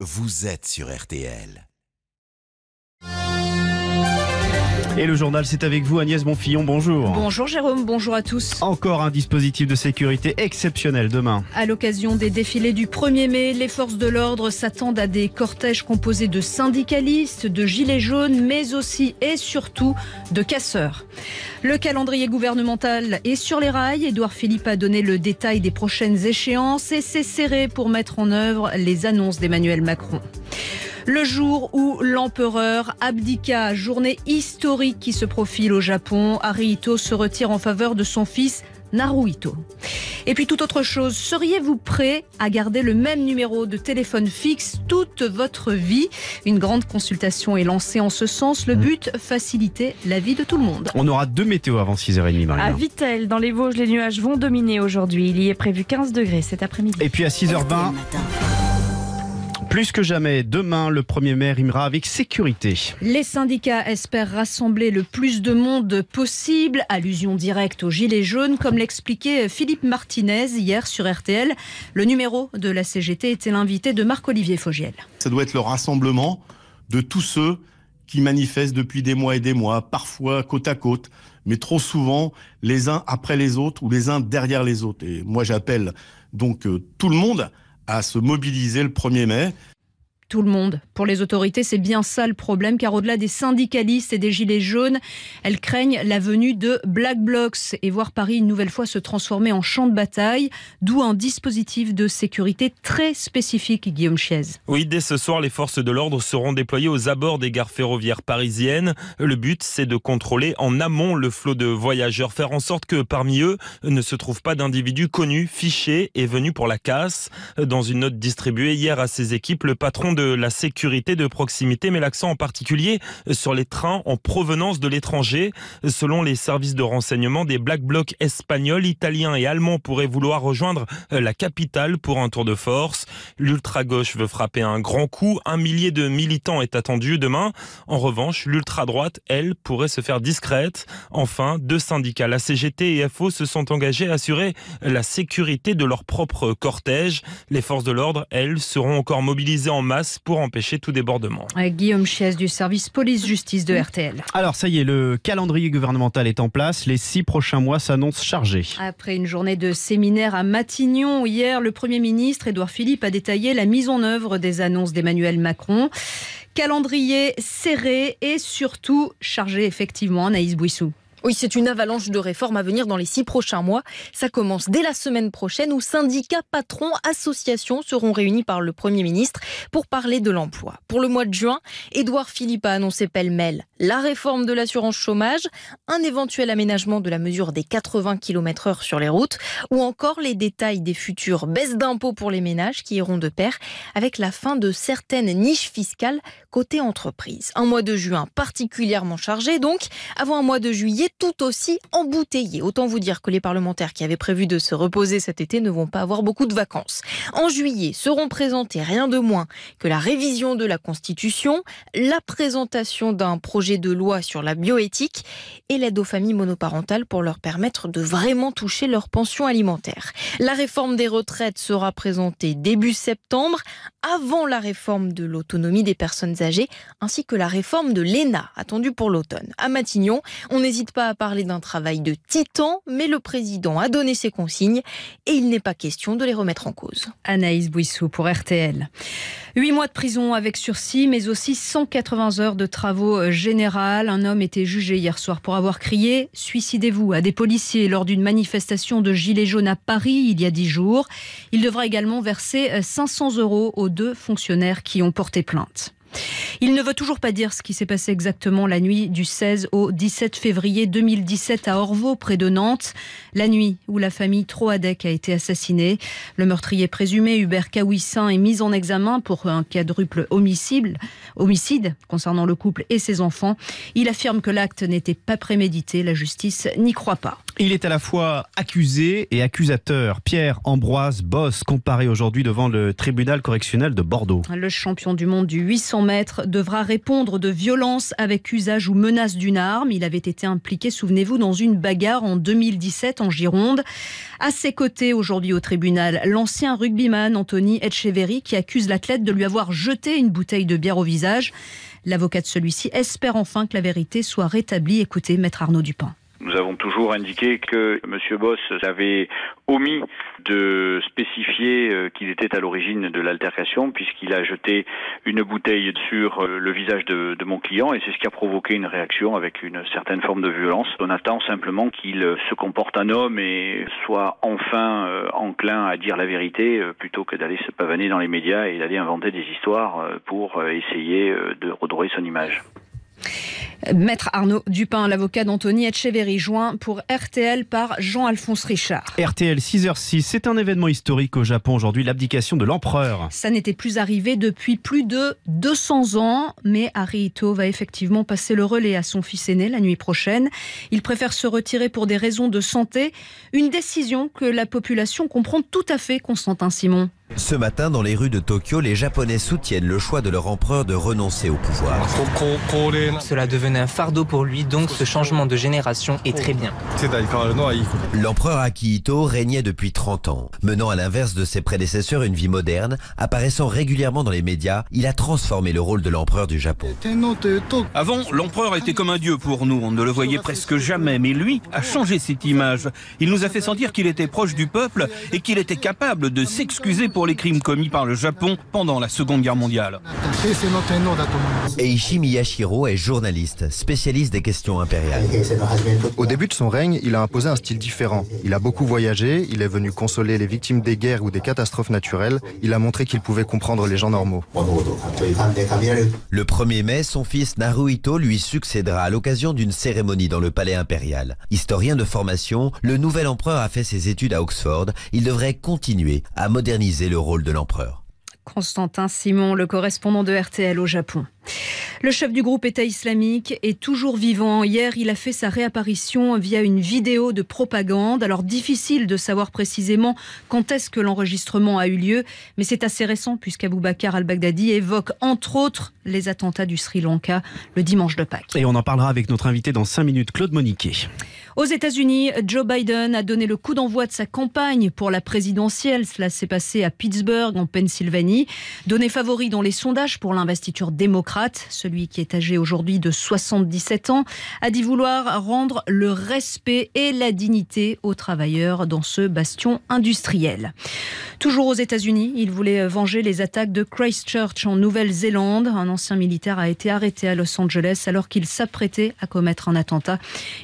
Vous êtes sur RTL. Et le journal, c'est avec vous Agnès Bonfillon, bonjour. Bonjour Jérôme, bonjour à tous. Encore un dispositif de sécurité exceptionnel demain. À l'occasion des défilés du 1er mai, les forces de l'ordre s'attendent à des cortèges composés de syndicalistes, de gilets jaunes, mais aussi et surtout de casseurs. Le calendrier gouvernemental est sur les rails. Édouard Philippe a donné le détail des prochaines échéances et s'est serré pour mettre en œuvre les annonces d'Emmanuel Macron. Le jour où l'empereur abdiqua, journée historique qui se profile au Japon, Ariito se retire en faveur de son fils Naruhito. Et puis toute autre chose, seriez-vous prêt à garder le même numéro de téléphone fixe toute votre vie Une grande consultation est lancée en ce sens. Le mmh. but, faciliter la vie de tout le monde. On aura deux météos avant 6h30, Marina. À Vitel, dans les Vosges, les nuages vont dominer aujourd'hui. Il y est prévu 15 degrés cet après-midi. Et puis à 6h20... Plus que jamais, demain, le premier maire mai avec sécurité. Les syndicats espèrent rassembler le plus de monde possible, allusion directe aux Gilets jaunes, comme l'expliquait Philippe Martinez hier sur RTL. Le numéro de la CGT était l'invité de Marc-Olivier Fogiel. Ça doit être le rassemblement de tous ceux qui manifestent depuis des mois et des mois, parfois côte à côte, mais trop souvent les uns après les autres ou les uns derrière les autres. Et moi j'appelle donc euh, tout le monde à se mobiliser le 1er mai tout le monde. Pour les autorités, c'est bien ça le problème, car au-delà des syndicalistes et des gilets jaunes, elles craignent la venue de Black Blocs et voir Paris une nouvelle fois se transformer en champ de bataille, d'où un dispositif de sécurité très spécifique, Guillaume Chiez. Oui, dès ce soir, les forces de l'ordre seront déployées aux abords des gares ferroviaires parisiennes. Le but, c'est de contrôler en amont le flot de voyageurs, faire en sorte que parmi eux ne se trouve pas d'individus connus, fichés et venus pour la casse. Dans une note distribuée hier à ses équipes, le patron de la sécurité de proximité, mais l'accent en particulier sur les trains en provenance de l'étranger. Selon les services de renseignement, des Black Blocs espagnols, italiens et allemands pourraient vouloir rejoindre euh, la capitale pour un tour de force. L'ultra-gauche veut frapper un grand coup. Un millier de militants est attendu demain. En revanche, l'ultra-droite, elle, pourrait se faire discrète. Enfin, deux syndicats, la CGT et FO, se sont engagés à assurer la sécurité de leur propre cortège. Les forces de l'ordre, elles, seront encore mobilisées en masse pour empêcher tout débordement. Guillaume Chies du service police-justice de RTL. Alors ça y est, le calendrier gouvernemental est en place. Les six prochains mois s'annoncent chargés. Après une journée de séminaire à Matignon hier, le Premier ministre Édouard Philippe a détaillé la mise en œuvre des annonces d'Emmanuel Macron. Calendrier serré et surtout chargé effectivement, Anaïs Bouissou. Oui, c'est une avalanche de réformes à venir dans les six prochains mois. Ça commence dès la semaine prochaine où syndicats, patrons, associations seront réunis par le Premier ministre pour parler de l'emploi. Pour le mois de juin, Édouard Philippe a annoncé pêle-mêle la réforme de l'assurance chômage, un éventuel aménagement de la mesure des 80 km h sur les routes ou encore les détails des futures baisses d'impôts pour les ménages qui iront de pair avec la fin de certaines niches fiscales côté entreprise. Un mois de juin particulièrement chargé donc, avant un mois de juillet tout aussi embouteillé. Autant vous dire que les parlementaires qui avaient prévu de se reposer cet été ne vont pas avoir beaucoup de vacances. En juillet seront présentées rien de moins que la révision de la Constitution, la présentation d'un projet de loi sur la bioéthique et l'aide aux familles monoparentales pour leur permettre de vraiment toucher leur pension alimentaire. La réforme des retraites sera présentée début septembre, avant la réforme de l'autonomie des personnes âgées, ainsi que la réforme de l'ENA, attendue pour l'automne. À Matignon, on n'hésite pas pas à parler d'un travail de titan, mais le président a donné ses consignes et il n'est pas question de les remettre en cause. Anaïs Bouissou pour RTL. Huit mois de prison avec sursis, mais aussi 180 heures de travaux euh, général. Un homme était jugé hier soir pour avoir crié Suicidez-vous à des policiers lors d'une manifestation de Gilets jaunes à Paris il y a dix jours. Il devra également verser 500 euh, euros aux deux fonctionnaires qui ont porté plainte. Il ne veut toujours pas dire ce qui s'est passé exactement la nuit du 16 au 17 février 2017 à Orvaux, près de Nantes, la nuit où la famille Troadec a été assassinée. Le meurtrier présumé, Hubert Kawissin, est mis en examen pour un quadruple homicide, homicide concernant le couple et ses enfants. Il affirme que l'acte n'était pas prémédité. La justice n'y croit pas. Il est à la fois accusé et accusateur. Pierre Ambroise Boss, comparé aujourd'hui devant le tribunal correctionnel de Bordeaux. Le champion du monde du 800 mètres devra répondre de violence avec usage ou menace d'une arme. Il avait été impliqué, souvenez-vous, dans une bagarre en 2017 en Gironde. À ses côtés, aujourd'hui au tribunal, l'ancien rugbyman Anthony Etcheverry qui accuse l'athlète de lui avoir jeté une bouteille de bière au visage. L'avocat de celui-ci espère enfin que la vérité soit rétablie. Écoutez, maître Arnaud Dupin. Nous avons toujours indiqué que M. Boss avait omis de spécifier euh, qu'il était à l'origine de l'altercation puisqu'il a jeté une bouteille sur euh, le visage de, mon client et c'est ce qui a provoqué une réaction avec une certaine forme de violence. On attend simplement qu'il euh, se comporte un homme et soit enfin enclin à dire la vérité plutôt que d'aller se pavaner dans les médias et d'aller inventer des histoires pour essayer de redorer son image. Maître Arnaud Dupin, l'avocat d'Anthony Etcheverry, joint pour RTL par Jean-Alphonse Richard. RTL 6h06, c'est un événement historique au Japon aujourd'hui, l'abdication de l'empereur. Ça n'était plus arrivé depuis plus de 200 ans, mais Arihito va effectivement passer le relais à son fils aîné la nuit prochaine. Il préfère se retirer pour des raisons de santé, une décision que la population comprend tout à fait, Constantin Simon. Ce matin, dans les rues de Tokyo, les Japonais soutiennent le choix de leur empereur de renoncer au pouvoir. Cela devenait un fardeau pour lui, donc ce changement de génération est très bien. L'empereur Akihito régnait depuis 30 ans, menant à l'inverse de ses prédécesseurs une vie moderne, apparaissant régulièrement dans les médias, il a transformé le rôle de l'empereur du Japon. Avant, l'empereur était comme un dieu pour nous, on ne le voyait presque jamais, mais lui a changé cette image. Il nous a fait sentir qu'il était proche du peuple et qu'il était capable de s'excuser pour les crimes commis par le Japon pendant la Seconde Guerre mondiale. Eichi Miyashiro est journaliste, spécialiste des questions impériales. Au début de son règne, il a imposé un style différent. Il a beaucoup voyagé, il est venu consoler les victimes des guerres ou des catastrophes naturelles, il a montré qu'il pouvait comprendre les gens normaux. Le 1er mai, son fils Naruhito lui succédera à l'occasion d'une cérémonie dans le palais impérial. Historien de formation, le nouvel empereur a fait ses études à Oxford, il devrait continuer à moderniser le rôle de l'empereur. Constantin Simon, le correspondant de RTL au Japon. Le chef du groupe État islamique est toujours vivant. Hier, il a fait sa réapparition via une vidéo de propagande. Alors difficile de savoir précisément quand est-ce que l'enregistrement a eu lieu, mais c'est assez récent puisqu'Abou Bakr al-Baghdadi évoque entre autres les attentats du Sri Lanka le dimanche de Pâques. Et on en parlera avec notre invité dans 5 minutes, Claude Moniquet. Aux États-Unis, Joe Biden a donné le coup d'envoi de sa campagne pour la présidentielle. Cela s'est passé à Pittsburgh, en Pennsylvanie. Donné favori dans les sondages pour l'investiture démocrate, celui qui est âgé aujourd'hui de 77 ans, a dit vouloir rendre le respect et la dignité aux travailleurs dans ce bastion industriel. Toujours aux États-Unis, il voulait venger les attaques de Christchurch en Nouvelle-Zélande. Un ancien militaire a été arrêté à Los Angeles alors qu'il s'apprêtait à commettre un attentat.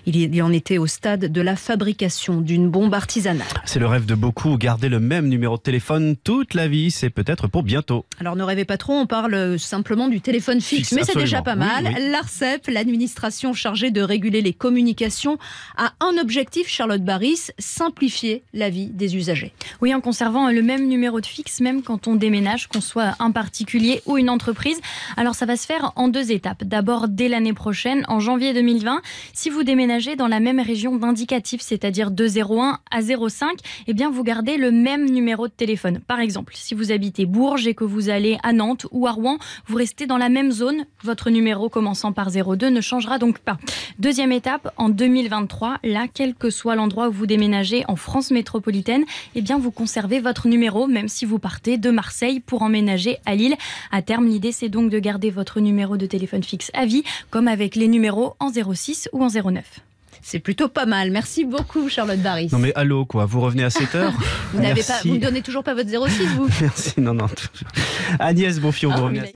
Il en était au stade de la fabrication d'une bombe artisanale. C'est le rêve de beaucoup, garder le même numéro de téléphone toute la vie, c'est peut-être pour bientôt. Alors ne rêvez pas trop, on parle simplement du téléphone fixe, mais c'est déjà pas mal. L'ARCEP, l'administration chargée de réguler les communications, a un objectif, Charlotte Barris, simplifier la vie des usagers. Oui, en conservant le même numéro de fixe, même quand on déménage, qu'on soit un particulier ou une entreprise. Alors ça va se faire en deux étapes. D'abord, dès l'année prochaine, en janvier 2020, si vous déménagez dans la même région d'indicatif, c'est-à-dire de 01 à 05, et eh bien vous gardez le même numéro de téléphone. Par exemple, si vous habitez Bourges et que vous allez à Nantes ou à Rouen, vous restez dans la même zone. Votre numéro commençant par 02 ne changera donc pas. Deuxième étape, en 2023, là, quel que soit l'endroit où vous déménagez en France métropolitaine, et eh bien vous conservez votre numéro numéro, même si vous partez de Marseille pour emménager à Lille. À terme, l'idée, c'est donc de garder votre numéro de téléphone fixe à vie, comme avec les numéros en 06 ou en 09. C'est plutôt pas mal. Merci beaucoup, Charlotte Barry. Non, mais allô, quoi. Vous revenez à 7 heure vous, n'avez pas, vous ne donnez toujours pas votre 06, vous Merci, non, non. Toujours. Agnès Bonfion, vous ah, revenez.